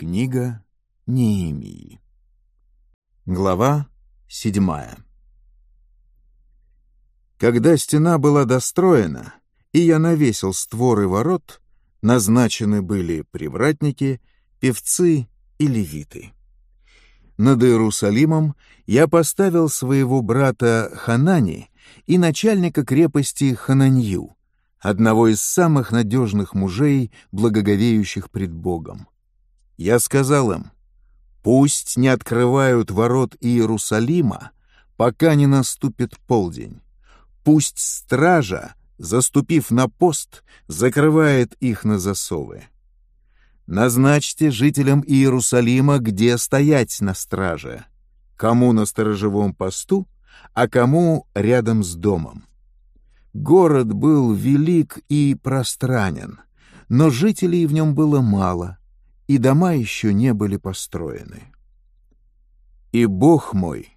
Книга Неемии. Глава 7. Когда стена была достроена, и я навесил створы ворот, назначены были привратники, певцы и левиты. Над Иерусалимом я поставил своего брата Ханани и начальника крепости Хананью, одного из самых надежных мужей, благоговеющих пред Богом. Я сказал им, «Пусть не открывают ворот Иерусалима, пока не наступит полдень. Пусть стража, заступив на пост, закрывает их на засовы. Назначьте жителям Иерусалима, где стоять на страже, кому на сторожевом посту, а кому рядом с домом. Город был велик и пространен, но жителей в нем было мало, и дома еще не были построены. И Бог мой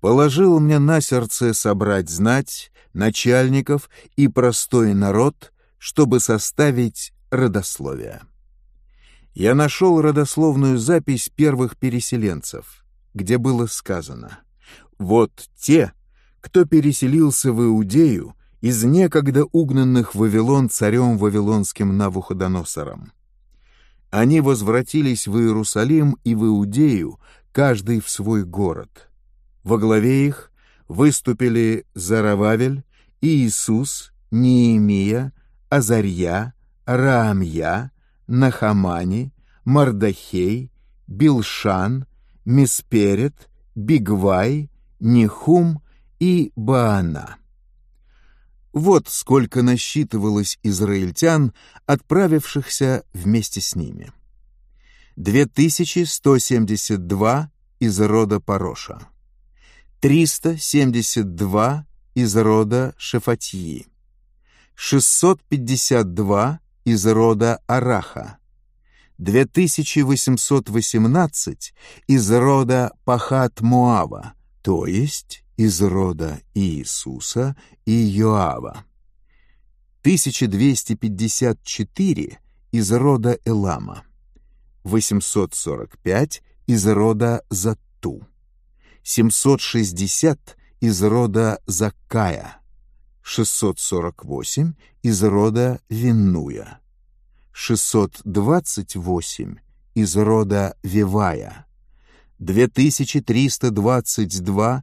положил мне на сердце собрать знать, начальников и простой народ, чтобы составить родословие. Я нашел родословную запись первых переселенцев, где было сказано «Вот те, кто переселился в Иудею из некогда угнанных Вавилон царем Вавилонским Навуходоносором, они возвратились в Иерусалим и в Иудею, каждый в свой город. Во главе их выступили Зарававель, Иисус, Неемия, Азарья, Раамья, Нахамани, Мардахей, Билшан, Мисперет, Бигвай, Нехум и Баана. Вот сколько насчитывалось израильтян, отправившихся вместе с ними. 2172 из рода Пороша, 372 из рода Шефатьи, 652 из рода Араха, 2818 из рода Пахат-Муава, то есть из рода Иисуса и Йоава, 1254 из рода Элама, 845 из рода Затту, 760 из рода Закая, 648 из рода Винуя, 628 из рода Вивая, 2322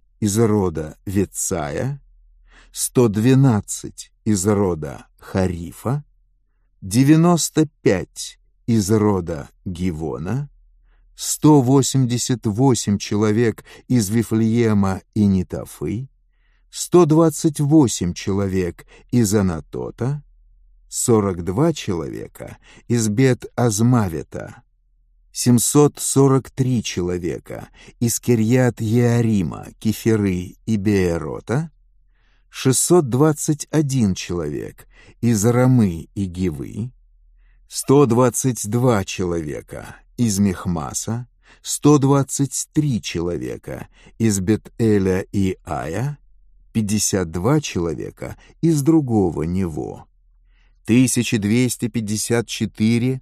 из рода Вецая, 112 из рода Харифа, 95 из рода Гивона, 188 человек из Вифлеема и Нитофы, 128 человек из Анатота, 42 человека из Бет-Азмавета, 743 человека из Кирьят-Еарима, Кеферы и Беэрота, 621 человек из Рамы и Гивы, 122 человека из Мехмаса, 123 человека из Бет-Эля и Ая, 52 человека из другого Него, 1254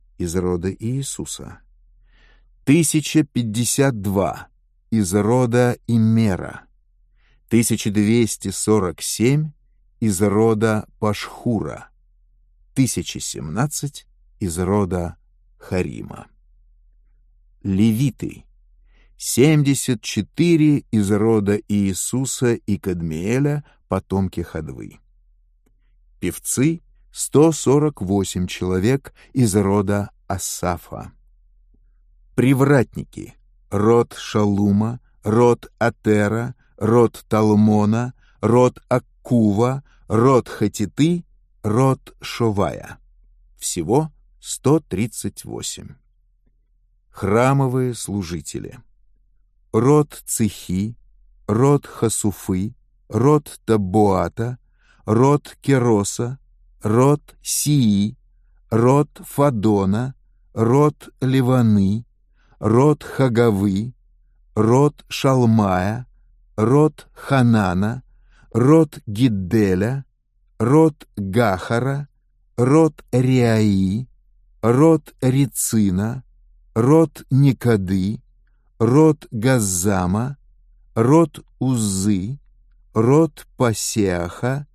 из рода Иисуса. 1052 из рода Имера. 1247 из рода Пашхура. 1017 из рода Харима. Левиты. 74 из рода Иисуса и Кадмиэля, потомки Хадвы. Певцы 148 человек из рода Асафа. Привратники. Род Шалума, род Атера, род Талмона, род Аккува, род Хатиты, род Шовая. Всего 138. Храмовые служители. Род Цихи, род Хасуфы, род Табуата, род Кероса, род Сии, род Фадона, род Ливаны, род Хагавы, род Шалмая, род Ханана, род Гидделя, род Гахара, род Риаи, род Рицина, род Никады, род Газзама, род Узы, род Пасеаха,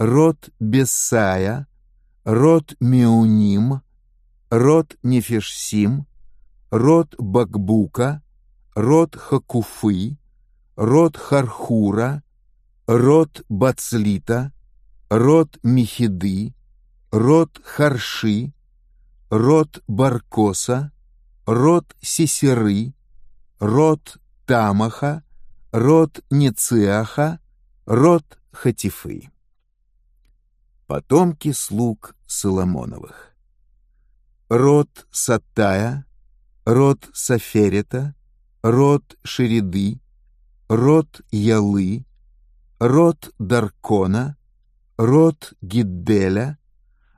род Бесая, род Меуним, род Нефешсим, род Бакбука, род Хакуфы, род Хархура, род Бацлита, род Михиды, род Харши, род Баркоса, род Сесеры, род Тамаха, род Нецеаха, род Хатифы. Потомки слуг Соломоновых. Род Саттая, род Саферета, род Шериды, род Ялы, род Даркона, род Гидделя,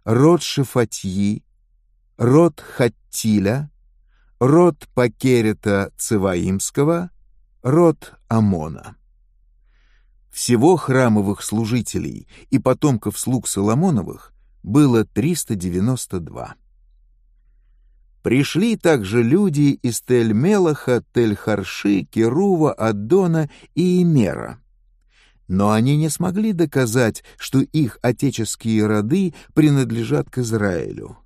род Шифатьи, род Хаттиля, род Пакерета Циваимского, род Амона. Всего храмовых служителей и потомков слуг Соломоновых было 392. Пришли также люди из Тель-Мелаха, Тель-Харши, Керува, Аддона и Имера. Но они не смогли доказать, что их отеческие роды принадлежат к Израилю.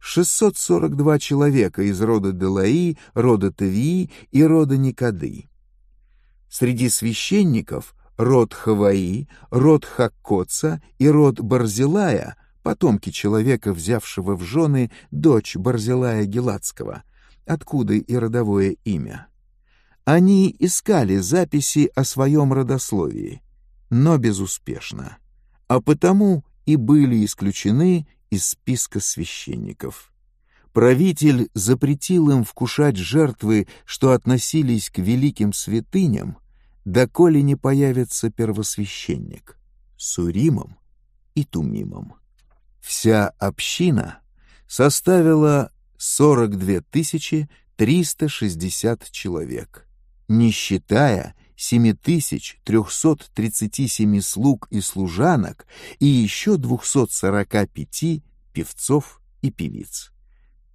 642 человека из рода Делаи, рода Тевии и рода Никады. Среди священников род Хаваи, род Хаккоца и род Барзилая, потомки человека, взявшего в жены дочь Барзилая Геладского, откуда и родовое имя. Они искали записи о своем родословии, но безуспешно, а потому и были исключены из списка священников. Правитель запретил им вкушать жертвы, что относились к великим святыням, доколе не появится первосвященник с Уримом и Тумимом. Вся община составила 42 360 человек, не считая 7337 слуг и служанок и еще 245 певцов и певиц.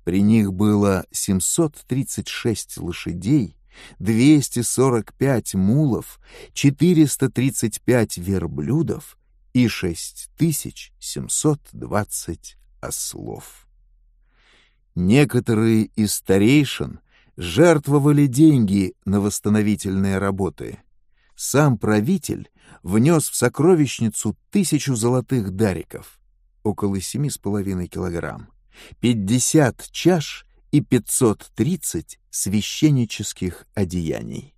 При них было 736 лошадей 245 мулов, 435 верблюдов и 6720 ослов. Некоторые из старейшин жертвовали деньги на восстановительные работы. Сам правитель внес в сокровищницу тысячу золотых дариков, около семи с половиной килограмм, 50 чаш и 530 священнических одеяний.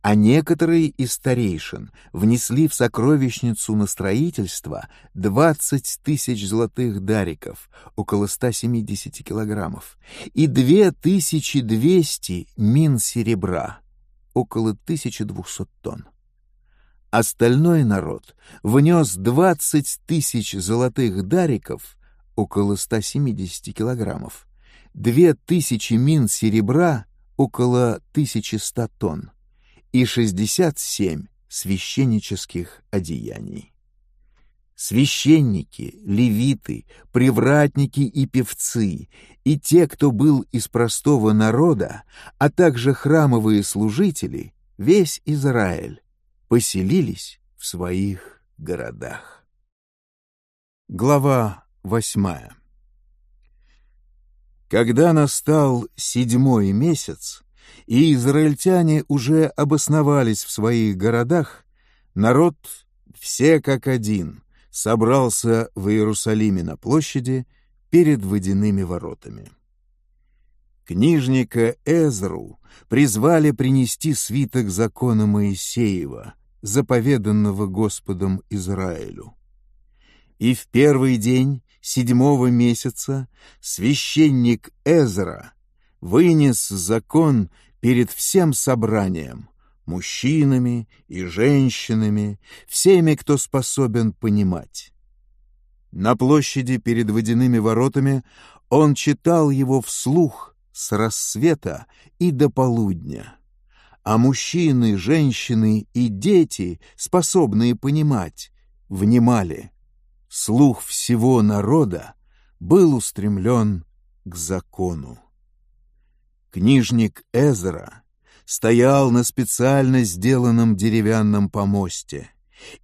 А некоторые из старейшин внесли в сокровищницу на строительство 20 тысяч золотых дариков, около 170 килограммов, и 2200 мин серебра, около 1200 тонн. Остальной народ внес 20 тысяч золотых дариков, около 170 килограммов, две тысячи мин серебра, около 1100 тонн, и 67 священнических одеяний. Священники, левиты, привратники и певцы, и те, кто был из простого народа, а также храмовые служители, весь Израиль, поселились в своих городах. Глава восьмая когда настал седьмой месяц, и израильтяне уже обосновались в своих городах, народ все как один собрался в Иерусалиме на площади перед водяными воротами. Книжника Эзру призвали принести свиток закона Моисеева, заповеданного Господом Израилю. И в первый день седьмого месяца священник Эзра вынес закон перед всем собранием, мужчинами и женщинами, всеми, кто способен понимать. На площади перед водяными воротами он читал его вслух с рассвета и до полудня. А мужчины, женщины и дети, способные понимать, внимали — слух всего народа был устремлен к закону. Книжник Эзра стоял на специально сделанном деревянном помосте,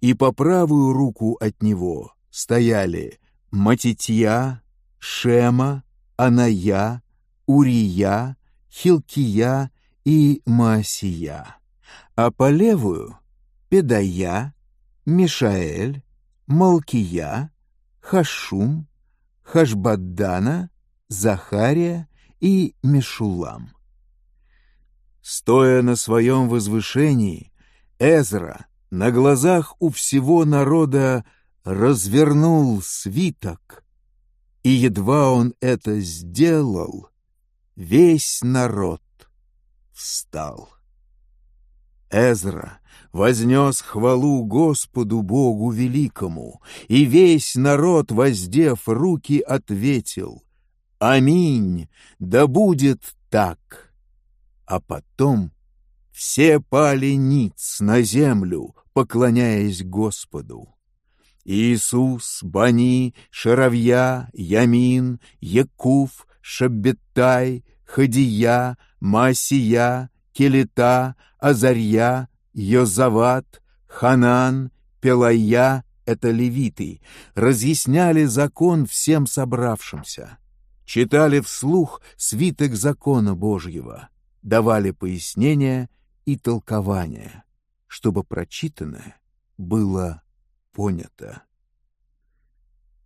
и по правую руку от него стояли Матитья, Шема, Аная, Урия, Хилкия и Маасия, а по левую — Педая, Мишаэль, Малкия, Хашум, Хашбаддана, Захария и Мешулам. Стоя на своем возвышении, Эзра на глазах у всего народа развернул свиток, и едва он это сделал, весь народ встал. Эзра вознес хвалу Господу Богу Великому, и весь народ, воздев руки, ответил «Аминь, да будет так!» А потом все пали ниц на землю, поклоняясь Господу. Иисус, Бани, Шаровья, Ямин, Якуф, Шаббетай, Хадия, Масия, Келита, Азарья, Йозават, Ханан, Пелая — это левиты, разъясняли закон всем собравшимся, читали вслух свиток закона Божьего, давали пояснения и толкования, чтобы прочитанное было понято.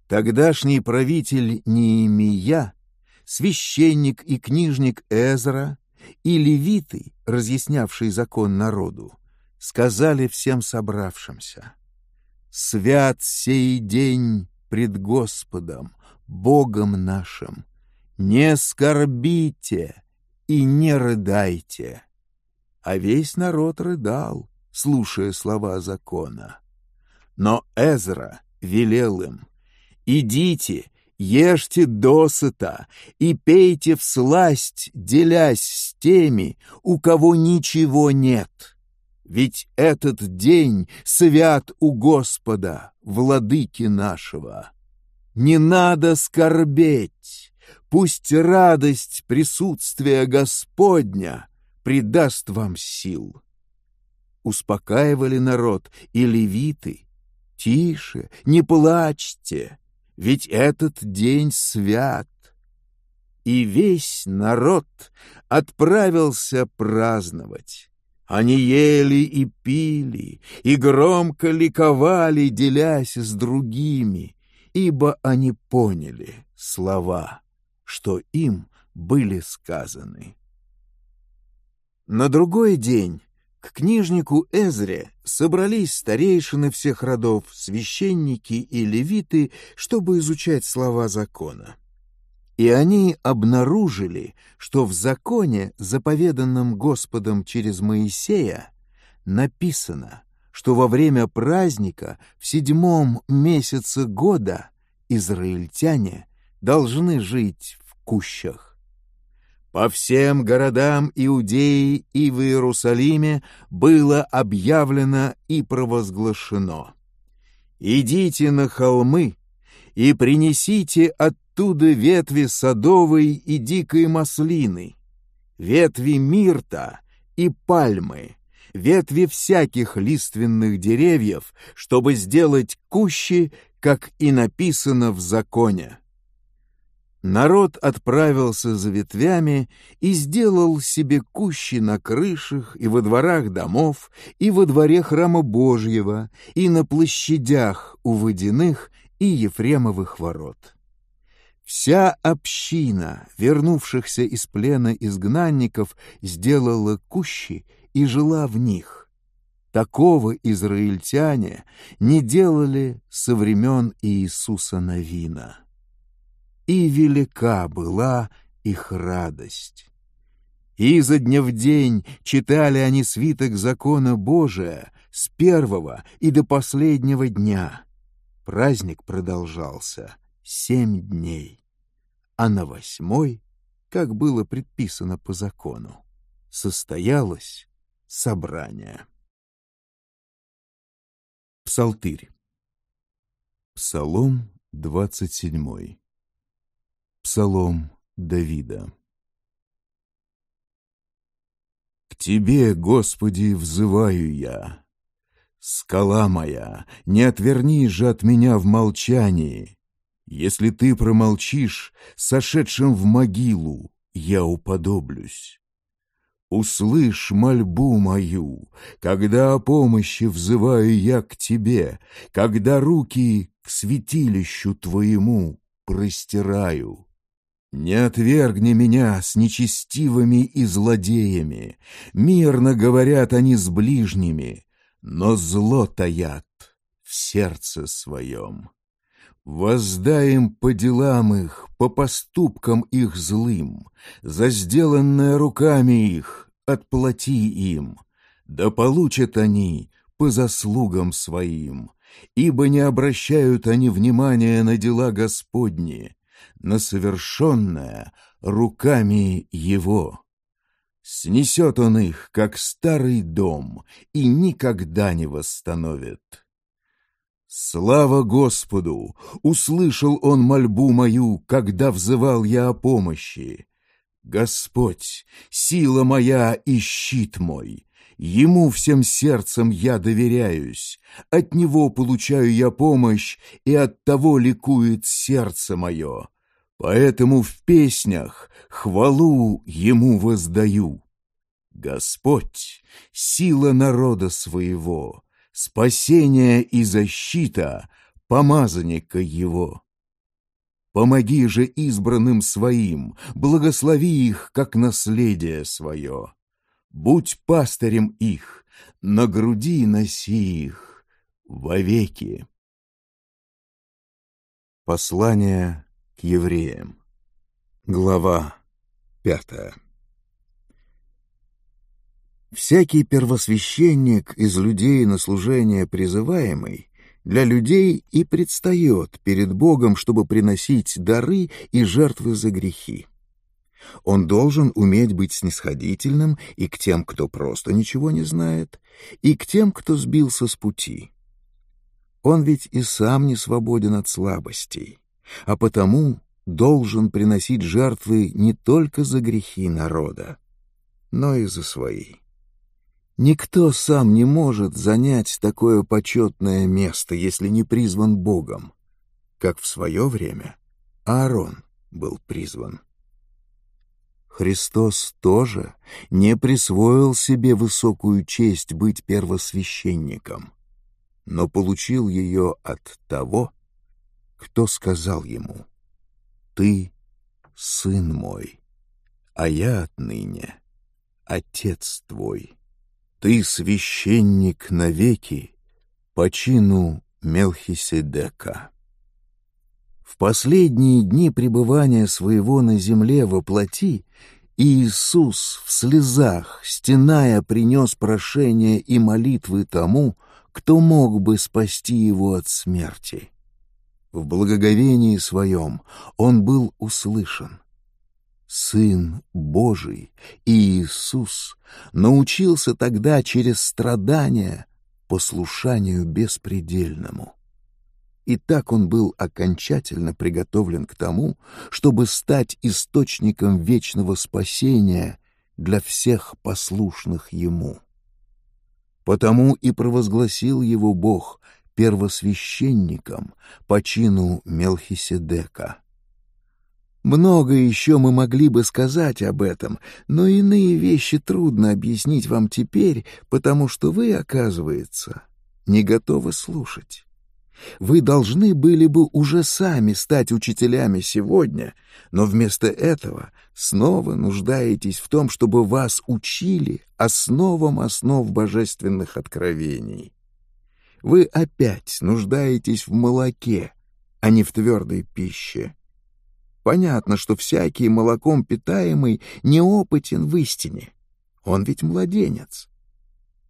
Тогдашний правитель Неемия, священник и книжник Эзра и левиты, разъяснявшие закон народу, сказали всем собравшимся, «Свят сей день пред Господом, Богом нашим, не скорбите и не рыдайте». А весь народ рыдал, слушая слова закона. Но Эзра велел им, «Идите, ешьте досыта и пейте всласть, делясь с теми, у кого ничего нет. Ведь этот день свят у Господа, владыки нашего. Не надо скорбеть, пусть радость присутствия Господня придаст вам сил. Успокаивали народ и левиты. Тише, не плачьте, ведь этот день свят. И весь народ отправился праздновать. Они ели и пили, и громко ликовали, делясь с другими, ибо они поняли слова, что им были сказаны. На другой день к книжнику Эзре собрались старейшины всех родов, священники и левиты, чтобы изучать слова закона. И они обнаружили, что в законе, заповеданном Господом через Моисея, написано, что во время праздника в седьмом месяце года израильтяне должны жить в кущах. По всем городам Иудеи и в Иерусалиме было объявлено и провозглашено. «Идите на холмы и принесите оттуда ветви садовой и дикой маслины, ветви мирта и пальмы, ветви всяких лиственных деревьев, чтобы сделать кущи, как и написано в законе. Народ отправился за ветвями и сделал себе кущи на крышах и во дворах домов, и во дворе храма Божьего, и на площадях у водяных и Ефремовых ворот. Вся община вернувшихся из плена изгнанников сделала кущи и жила в них. Такого израильтяне не делали со времен Иисуса Навина и велика была их радость. И за дня в день читали они свиток закона Божия с первого и до последнего дня. Праздник продолжался семь дней, а на восьмой, как было предписано по закону, состоялось собрание. Псалтырь Псалом двадцать седьмой. Псалом Давида К Тебе, Господи, взываю я. Скала моя, не отверни же от меня в молчании. Если Ты промолчишь, сошедшим в могилу я уподоблюсь. Услышь мольбу мою, когда о помощи взываю я к Тебе, когда руки к святилищу Твоему простираю. Не отвергни меня с нечестивыми и злодеями. Мирно говорят они с ближними, но зло таят в сердце своем. Воздаем по делам их, по поступкам их злым, за сделанное руками их отплати им, да получат они по заслугам своим, ибо не обращают они внимания на дела Господние на совершенное руками его. Снесет он их, как старый дом, и никогда не восстановит. Слава Господу! Услышал он мольбу мою, когда взывал я о помощи. Господь, сила моя и щит мой, Ему всем сердцем я доверяюсь, от Него получаю я помощь, и от того ликует сердце мое. Поэтому в песнях хвалу Ему воздаю. Господь — сила народа своего, спасение и защита помазанника его. Помоги же избранным своим, благослови их, как наследие свое будь пастырем их, на груди носи их вовеки. Послание к евреям. Глава пятая. Всякий первосвященник из людей на служение призываемый для людей и предстает перед Богом, чтобы приносить дары и жертвы за грехи. Он должен уметь быть снисходительным и к тем, кто просто ничего не знает, и к тем, кто сбился с пути. Он ведь и сам не свободен от слабостей, а потому должен приносить жертвы не только за грехи народа, но и за свои. Никто сам не может занять такое почетное место, если не призван Богом, как в свое время Аарон был призван. Христос тоже не присвоил себе высокую честь быть первосвященником, но получил ее от того, кто сказал ему «Ты — сын мой, а я отныне отец твой. Ты священник навеки по чину Мелхиседека». В последние дни пребывания своего на земле во плоти Иисус в слезах, стеная, принес прошения и молитвы тому, кто мог бы спасти его от смерти. В благоговении своем он был услышан. Сын Божий Иисус научился тогда через страдания послушанию беспредельному. И так он был окончательно приготовлен к тому, чтобы стать источником вечного спасения для всех послушных ему. Потому и провозгласил его Бог первосвященником по чину Мелхиседека. Много еще мы могли бы сказать об этом, но иные вещи трудно объяснить вам теперь, потому что вы, оказывается, не готовы слушать. Вы должны были бы уже сами стать учителями сегодня, но вместо этого снова нуждаетесь в том, чтобы вас учили основам основ божественных откровений. Вы опять нуждаетесь в молоке, а не в твердой пище. Понятно, что всякий молоком питаемый неопытен в истине. Он ведь младенец.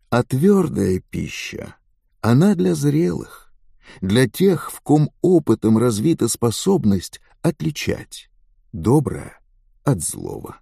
А твердая пища, она для зрелых для тех, в ком опытом развита способность отличать доброе от злого.